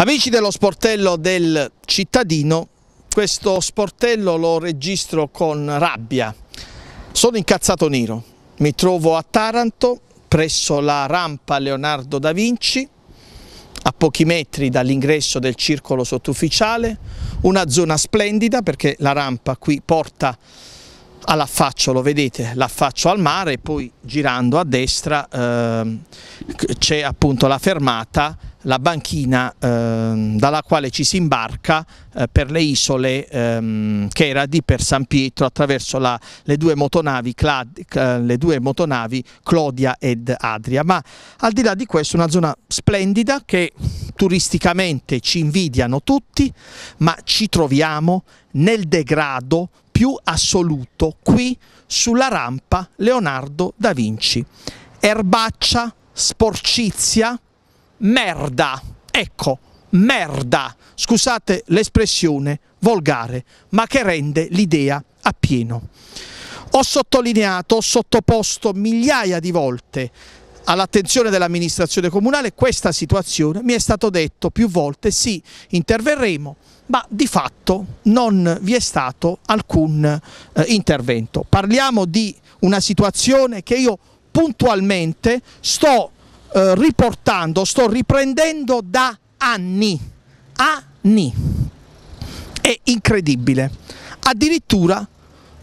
Amici dello sportello del cittadino, questo sportello lo registro con rabbia. Sono incazzato nero, mi trovo a Taranto, presso la rampa Leonardo da Vinci, a pochi metri dall'ingresso del circolo sottufficiale, una zona splendida perché la rampa qui porta all'affaccio, lo vedete, l'affaccio al mare e poi girando a destra eh, c'è appunto la fermata la banchina ehm, dalla quale ci si imbarca eh, per le isole ehm, Cheradi per San Pietro attraverso la, le, due motonavi, Clad, eh, le, due motonavi, Clodia ed Adria. Ma al di là di questo una zona splendida che turisticamente ci invidiano tutti, ma ci troviamo nel degrado più assoluto qui sulla rampa Leonardo da Vinci. Erbaccia, sporcizia, merda. Ecco, merda, scusate l'espressione volgare, ma che rende l'idea appieno. Ho sottolineato, ho sottoposto migliaia di volte all'attenzione dell'amministrazione comunale questa situazione, mi è stato detto più volte sì, interverremo, ma di fatto non vi è stato alcun eh, intervento. Parliamo di una situazione che io puntualmente sto eh, riportando, sto riprendendo da anni, anni. È incredibile. Addirittura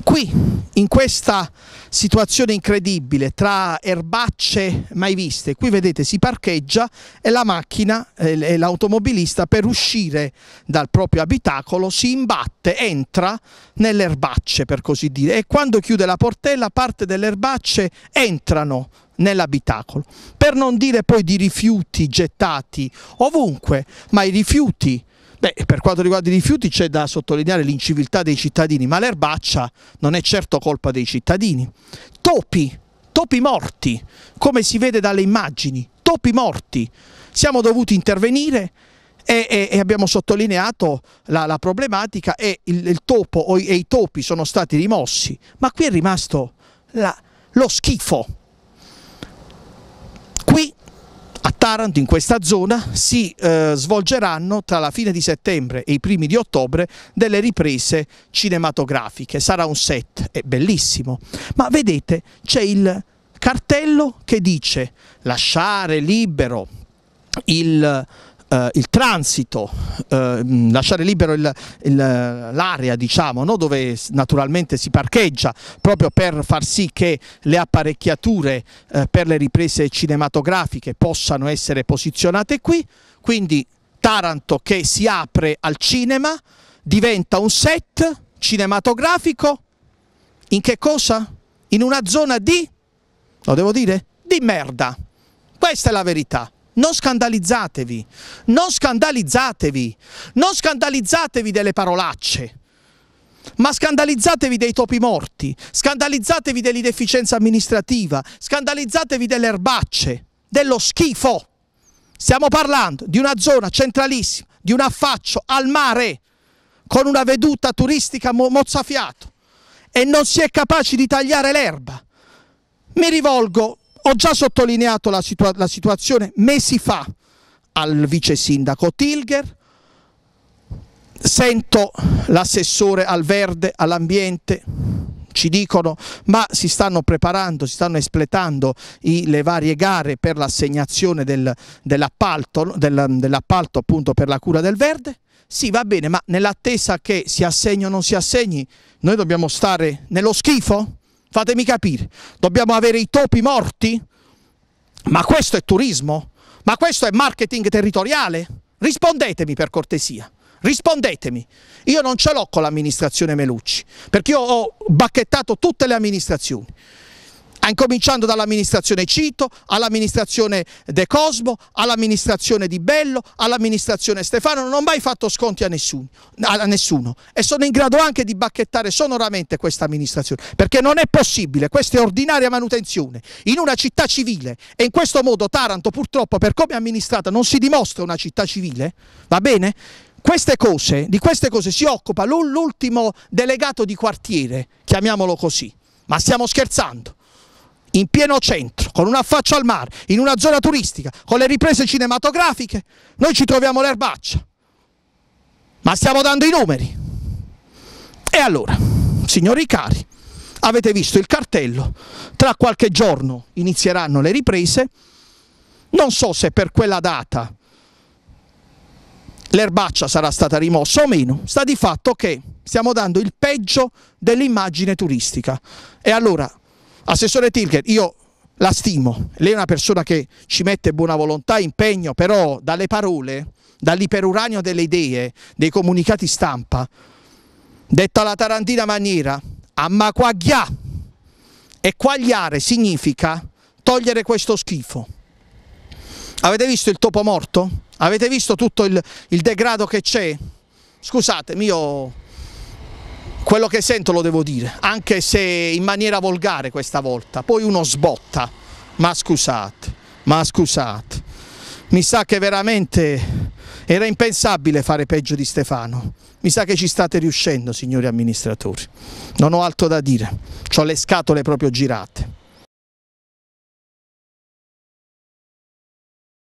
qui in questa situazione incredibile tra erbacce mai viste qui vedete si parcheggia e la macchina eh, e l'automobilista per uscire dal proprio abitacolo si imbatte entra nelle erbacce per così dire e quando chiude la portella parte delle erbacce entrano nell'abitacolo per non dire poi di rifiuti gettati ovunque ma i rifiuti Beh, per quanto riguarda i rifiuti c'è da sottolineare l'inciviltà dei cittadini, ma l'erbaccia non è certo colpa dei cittadini. Topi, topi morti, come si vede dalle immagini, topi morti. Siamo dovuti intervenire e, e, e abbiamo sottolineato la, la problematica e il, il topo o i, e i topi sono stati rimossi, ma qui è rimasto la, lo schifo a Taranto, in questa zona, si eh, svolgeranno tra la fine di settembre e i primi di ottobre delle riprese cinematografiche. Sarà un set, è bellissimo, ma vedete c'è il cartello che dice lasciare libero il eh, il transito, eh, lasciare libero l'area diciamo, no? dove naturalmente si parcheggia proprio per far sì che le apparecchiature eh, per le riprese cinematografiche possano essere posizionate qui, quindi Taranto che si apre al cinema diventa un set cinematografico in che cosa? In una zona di, lo devo dire, di merda. Questa è la verità non scandalizzatevi, non scandalizzatevi, non scandalizzatevi delle parolacce, ma scandalizzatevi dei topi morti, scandalizzatevi dell'inefficienza amministrativa, scandalizzatevi delle erbacce, dello schifo. Stiamo parlando di una zona centralissima, di un affaccio al mare, con una veduta turistica mo mozzafiato e non si è capaci di tagliare l'erba. Mi rivolgo ho già sottolineato la, situa la situazione mesi fa al vice sindaco Tilger, sento l'assessore al verde, all'ambiente, ci dicono ma si stanno preparando, si stanno espletando i, le varie gare per l'assegnazione dell'appalto dell dell appunto per la cura del verde. Sì, va bene, ma nell'attesa che si assegni o non si assegni, noi dobbiamo stare nello schifo? Fatemi capire, dobbiamo avere i topi morti? Ma questo è turismo? Ma questo è marketing territoriale? Rispondetemi per cortesia. Rispondetemi, io non ce l'ho con l'amministrazione Melucci, perché io ho bacchettato tutte le amministrazioni. Ah, incominciando dall'amministrazione Cito, all'amministrazione De Cosmo, all'amministrazione Di Bello, all'amministrazione Stefano, non ho mai fatto sconti a nessuno, a nessuno e sono in grado anche di bacchettare sonoramente questa amministrazione, perché non è possibile, questa è ordinaria manutenzione, in una città civile e in questo modo Taranto purtroppo per come è amministrata non si dimostra una città civile, va bene? Queste cose, di queste cose si occupa l'ultimo delegato di quartiere, chiamiamolo così, ma stiamo scherzando in pieno centro, con un affaccio al mare, in una zona turistica, con le riprese cinematografiche, noi ci troviamo l'erbaccia. Ma stiamo dando i numeri. E allora, signori cari, avete visto il cartello, tra qualche giorno inizieranno le riprese, non so se per quella data l'erbaccia sarà stata rimossa o meno, sta di fatto che stiamo dando il peggio dell'immagine turistica. E allora Assessore Tilker, io la stimo, lei è una persona che ci mette buona volontà, impegno, però dalle parole, dall'iperuranio delle idee, dei comunicati stampa, detta la tarantina maniera, ammaquaglià e quagliare significa togliere questo schifo. Avete visto il topo morto? Avete visto tutto il, il degrado che c'è? Scusatemi, io quello che sento lo devo dire, anche se in maniera volgare questa volta, poi uno sbotta, ma scusate, ma scusate, mi sa che veramente era impensabile fare peggio di Stefano, mi sa che ci state riuscendo signori amministratori, non ho altro da dire, ho le scatole proprio girate.